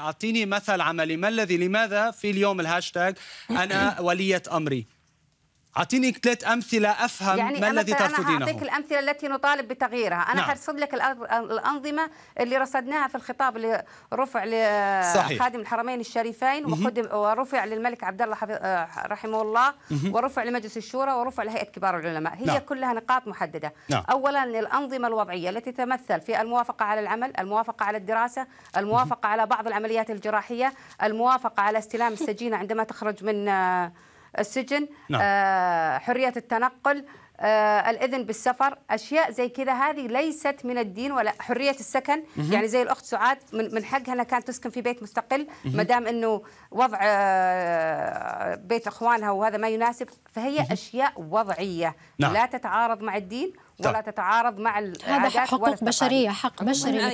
اعطيني مثل عملي ما الذي لماذا في اليوم الهاشتاج انا وليه امري اعطيني ثلاث امثله افهم يعني ما الذي ترفضينه يعني انا اعطيك الامثله التي نطالب بتغييرها انا نعم. لك الانظمه اللي رصدناها في الخطاب اللي رفع لخادم الحرمين الشريفين وقدم ورفع للملك عبد الله آه، رحمه الله ورفع لمجلس الشورى ورفع لهيئه كبار العلماء هي نعم. كلها نقاط محدده نعم. اولا الانظمه الوضعيه التي تتمثل في الموافقه على العمل الموافقه على الدراسه الموافقه على بعض العمليات الجراحيه الموافقه على استلام السجينه عندما تخرج من آه، السجن نعم. آه، حرية التنقل آه، الإذن بالسفر أشياء زي كذا هذه ليست من الدين ولا حرية السكن مه. يعني زي الأخت سعاد من, حقها أنها كانت تسكن في بيت مستقل ما دام أنه وضع آه، بيت أخوانها وهذا ما يناسب فهي مه. أشياء وضعية نعم. لا تتعارض مع الدين ولا تتعارض مع العادات هذا حقوق بشرية حق بشري